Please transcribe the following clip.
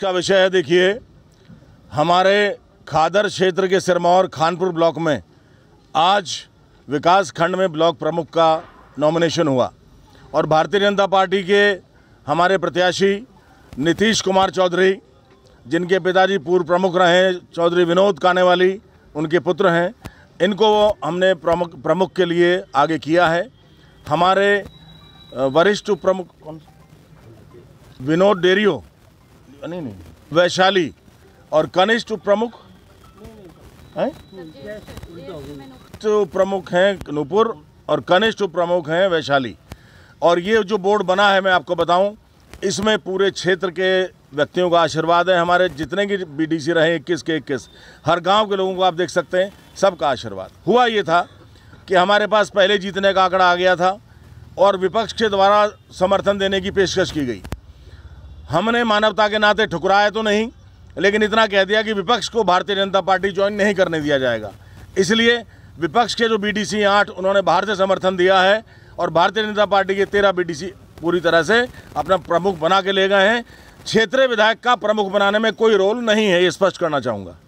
का विषय है देखिए हमारे खादर क्षेत्र के सिरमौर खानपुर ब्लॉक में आज विकास खंड में ब्लॉक प्रमुख का नॉमिनेशन हुआ और भारतीय जनता पार्टी के हमारे प्रत्याशी नीतीश कुमार चौधरी जिनके पिताजी पूर्व प्रमुख रहे चौधरी विनोद कानेवाली उनके पुत्र हैं इनको हमने प्रमुख प्रमुख के लिए आगे किया है हमारे वरिष्ठ प्रमुख विनोद डेरियो नहीं नहीं वैशाली और कनिष्ठ प्रमुख हैं तो प्रमुख हैं नूपुर और कनिष्ठ प्रमुख हैं वैशाली और ये जो बोर्ड बना है मैं आपको बताऊं इसमें पूरे क्षेत्र के व्यक्तियों का आशीर्वाद है हमारे जितने भी बीडीसी रहे इक्कीस के इक्कीस हर गांव के लोगों को आप देख सकते हैं सबका आशीर्वाद हुआ ये था कि हमारे पास पहले जीतने का आंकड़ा आ गया था और विपक्ष के द्वारा समर्थन देने की पेशकश की गई हमने मानवता के नाते ठुकराया तो नहीं लेकिन इतना कह दिया कि विपक्ष को भारतीय जनता पार्टी ज्वाइन नहीं करने दिया जाएगा इसलिए विपक्ष के जो बी डी सी आठ उन्होंने बाहर से समर्थन दिया है और भारतीय जनता पार्टी के तेरह बी डी सी पूरी तरह से अपना प्रमुख बना के ले गए हैं क्षेत्रीय विधायक का प्रमुख बनाने में कोई रोल नहीं है ये स्पष्ट करना चाहूँगा